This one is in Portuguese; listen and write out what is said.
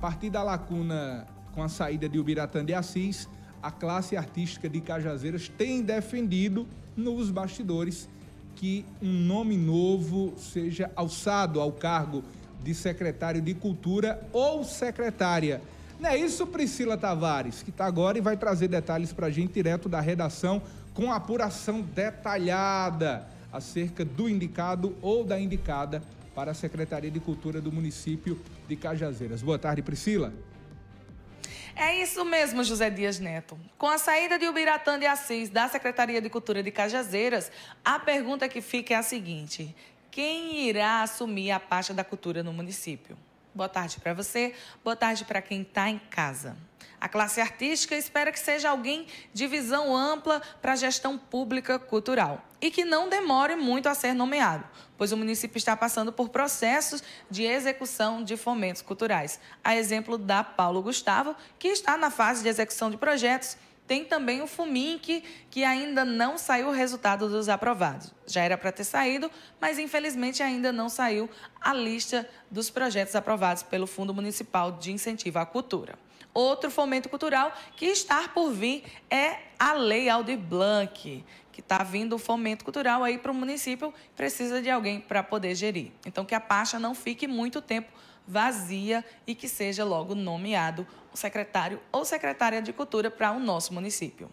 partir da lacuna com a saída de Ubiratã de Assis, a classe artística de Cajazeiras tem defendido nos bastidores que um nome novo seja alçado ao cargo de secretário de Cultura ou secretária. Não é isso, Priscila Tavares, que está agora e vai trazer detalhes para a gente direto da redação com apuração detalhada acerca do indicado ou da indicada para a Secretaria de Cultura do município de Cajazeiras. Boa tarde, Priscila. É isso mesmo, José Dias Neto. Com a saída de Ubiratã de Assis da Secretaria de Cultura de Cajazeiras, a pergunta que fica é a seguinte: quem irá assumir a pasta da cultura no município? Boa tarde para você, boa tarde para quem está em casa. A classe artística espera que seja alguém de visão ampla para a gestão pública cultural e que não demore muito a ser nomeado, pois o município está passando por processos de execução de fomentos culturais. A exemplo da Paulo Gustavo, que está na fase de execução de projetos tem também o FUMINC, que ainda não saiu o resultado dos aprovados. Já era para ter saído, mas infelizmente ainda não saiu a lista dos projetos aprovados pelo Fundo Municipal de Incentivo à Cultura. Outro fomento cultural que está por vir é a Lei Aldir Blanc, que está vindo o fomento cultural aí para o município, precisa de alguém para poder gerir. Então, que a pasta não fique muito tempo vazia e que seja logo nomeado o secretário ou secretária de cultura para o nosso município.